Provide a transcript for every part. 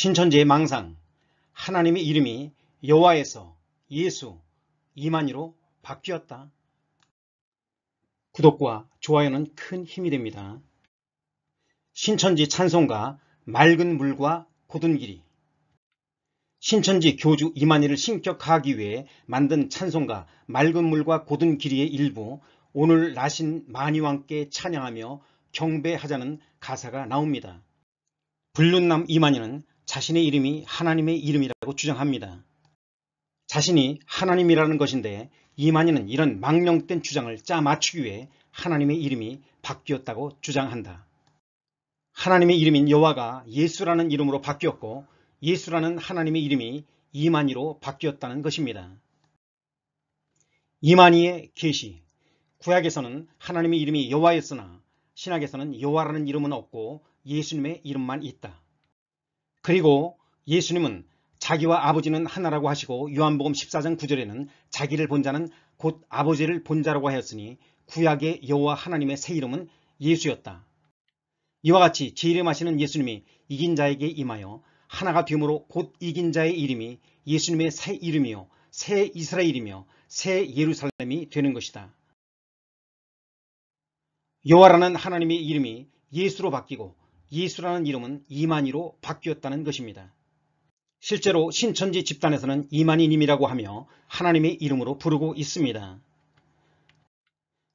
신천지의 망상, 하나님의 이름이 여호와에서 예수, 이만희로 바뀌었다. 구독과 좋아요는 큰 힘이 됩니다. 신천지 찬송가 맑은 물과 고든 길이 신천지 교주 이만희를 신격하기 위해 만든 찬송가 맑은 물과 고든 길이의 일부 오늘 나신 만희왕께 찬양하며 경배하자는 가사가 나옵니다. 불륜남 이만희는 자신의 이름이 하나님의 이름이라고 주장합니다. 자신이 하나님이라는 것인데 이만희는 이런 망령된 주장을 짜 맞추기 위해 하나님의 이름이 바뀌었다고 주장한다. 하나님의 이름인 여호와가 예수라는 이름으로 바뀌었고 예수라는 하나님의 이름이 이만희로 바뀌었다는 것입니다. 이만희의 계시 구약에서는 하나님의 이름이 여호와였으나 신학에서는 여호와라는 이름은 없고 예수님의 이름만 있다. 그리고 예수님은 자기와 아버지는 하나라고 하시고 요한복음 14장 9절에는 자기를 본 자는 곧 아버지를 본 자라고 하였으니 구약의 여호와 하나님의 새 이름은 예수였다. 이와 같이 재림하시는 예수님이 이긴 자에게 임하여 하나가 되므로 곧 이긴 자의 이름이 예수님의 새 이름이요 새 이스라엘이며 새 예루살렘이 되는 것이다. 여호와라는 하나님의 이름이 예수로 바뀌고 이수라는 이름은 이만희로 바뀌었다는 것입니다. 실제로 신천지 집단에서는 이만희님이라고 하며 하나님의 이름으로 부르고 있습니다.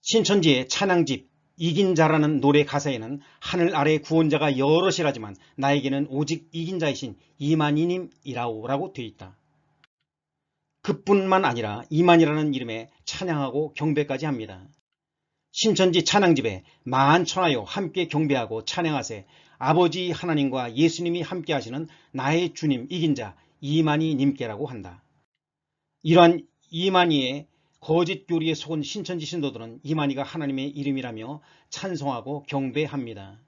신천지의 찬양집 이긴자라는 노래 가사에는 하늘 아래 구원자가 여럿이라지만 나에게는 오직 이긴자이신 이만희님이라고 되어 있다. 그뿐만 아니라 이만이라는 이름에 찬양하고 경배까지 합니다. 신천지 찬양집에 만천하여 함께 경배하고 찬양하세 아버지 하나님과 예수님이 함께 하시는 나의 주님 이긴 자 이만희 님께라고 한다. 이러한 이만희의 거짓 교리에 속은 신천지 신도들은 이만희가 하나님의 이름이라며 찬송하고 경배합니다.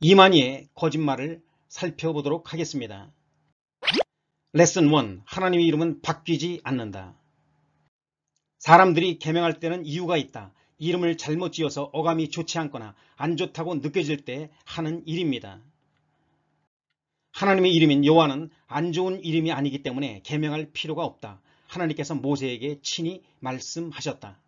이만희의 거짓말을 살펴보도록 하겠습니다. 레슨 1. 하나님의 이름은 바뀌지 않는다. 사람들이 개명할 때는 이유가 있다. 이름을 잘못 지어서 어감이 좋지 않거나 안 좋다고 느껴질 때 하는 일입니다. 하나님의 이름인 여호와는 안 좋은 이름이 아니기 때문에 개명할 필요가 없다. 하나님께서 모세에게 친히 말씀하셨다.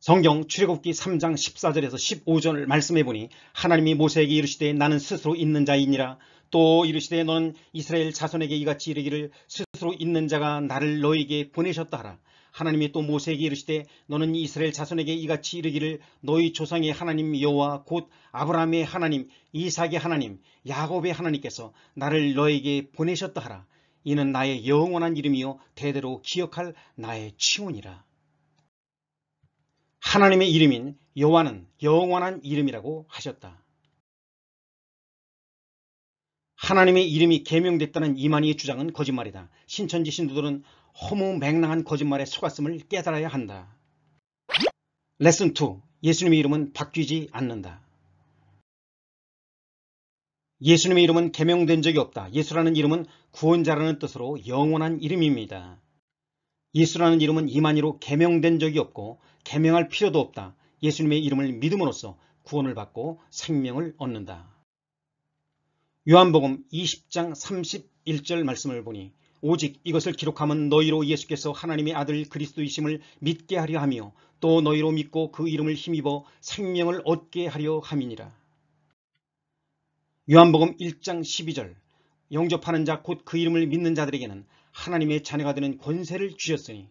성경 출애굽기 3장 14절에서 15절을 말씀해 보니 하나님이 모세에게 이르시되 나는 스스로 있는 자이니라 또 이르시되 너는 이스라엘 자손에게 이같이 이르기를 스스로 있는 자가 나를 너에게 보내셨다 하라 하나님이 또 모세에게 이르시되 너는 이스라엘 자손에게 이같이 이르기를 너희 조상의 하나님 여호와 곧 아브라함의 하나님 이삭의 하나님 야곱의 하나님께서 나를 너에게 보내셨다 하라 이는 나의 영원한 이름이요 대대로 기억할 나의 치원이라 하나님의 이름인 여호와는 영원한 이름이라고 하셨다 하나님의 이름이 개명됐다는 이만희의 주장은 거짓말이다. 신천지 신도들은 허무 맹랑한 거짓말에 속았음을 깨달아야 한다. 레슨 2. 예수님의 이름은 바뀌지 않는다. 예수님의 이름은 개명된 적이 없다. 예수라는 이름은 구원자라는 뜻으로 영원한 이름입니다. 예수라는 이름은 이만희로 개명된 적이 없고 개명할 필요도 없다. 예수님의 이름을 믿음으로써 구원을 받고 생명을 얻는다. 요한복음 20장 31절 말씀을 보니 오직 이것을 기록함은 너희로 예수께서 하나님의 아들 그리스도이심을 믿게 하려 하며 또 너희로 믿고 그 이름을 힘입어 생명을 얻게 하려 함이니라. 요한복음 1장 12절 영접하는 자 곧 그 이름을 믿는 자들에게는 하나님의 자녀가 되는 권세를 주셨으니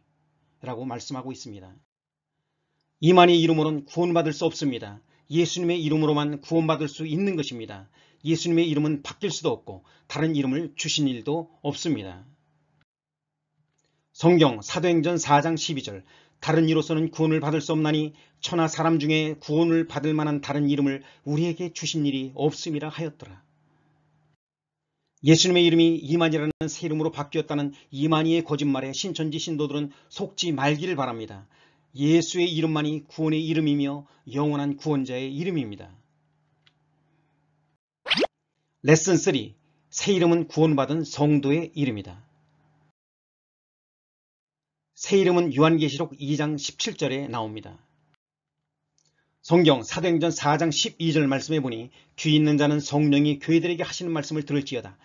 라고 말씀하고 있습니다. 이만이 이름으로는 구원받을 수 없습니다. 예수님의 이름으로만 구원받을 수 있는 것입니다. 예수님의 이름은 바뀔 수도 없고 다른 이름을 주신 일도 없습니다. 성경 사도행전 4장 12절 다른 이로서는 구원을 받을 수 없나니 천하 사람 중에 구원을 받을 만한 다른 이름을 우리에게 주신 일이 없음이라 하였더라. 예수님의 이름이 이만이라는 새 이름으로 바뀌었다는 이만희의 거짓말에 신천지 신도들은 속지 말기를 바랍니다. 예수의 이름만이 구원의 이름이며 영원한 구원자의 이름입니다. 레슨 3. 새 이름은 구원받은 성도의 이름이다. 새 이름은 요한계시록 2장 17절에 나옵니다. 성경 사도행전 4장 12절 말씀해 보니 귀 있는 자는 성령이 교회들에게 하시는 말씀을 들을지어다.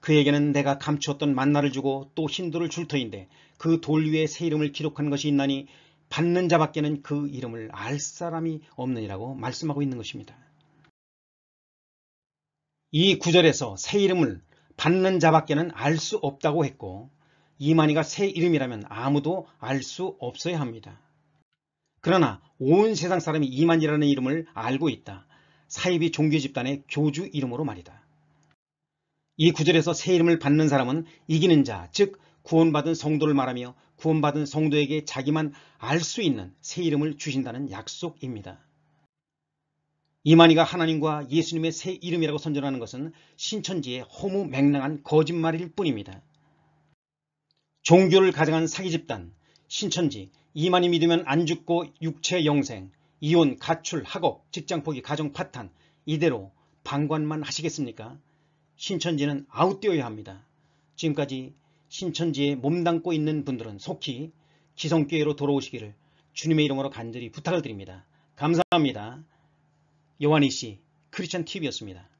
그에게는 내가 감추었던 만나를 주고 또 힌두를 줄 터인데 그 돌 위에 새 이름을 기록한 것이 있나니 받는 자밖에는 그 이름을 알 사람이 없느니라고 말씀하고 있는 것입니다. 이 구절에서 새 이름을 받는 자밖에는 알 수 없다고 했고 이만희가 새 이름이라면 아무도 알 수 없어야 합니다. 그러나 온 세상 사람이 이만이라는 이름을 알고 있다. 사이비 종교 집단의 교주 이름으로 말이다. 이 구절에서 새 이름을 받는 사람은 이기는 자, 즉 구원받은 성도를 말하며 구원받은 성도에게 자기만 알 수 있는 새 이름을 주신다는 약속입니다. 이만희가 하나님과 예수님의 새 이름이라고 선전하는 것은 신천지의 허무맹랑한 거짓말일 뿐입니다. 종교를 가장한 사기집단, 신천지, 이만희 믿으면 안 죽고 육체 영생, 이혼, 가출, 학업, 직장 포기, 가정 파탄 이대로 방관만 하시겠습니까? 신천지는 아웃되어야 합니다. 지금까지 신천지에 몸담고 있는 분들은 속히 기성교회로 돌아오시기를 주님의 이름으로 간절히 부탁을 드립니다. 감사합니다. 요한이씨 크리스천 TV였습니다.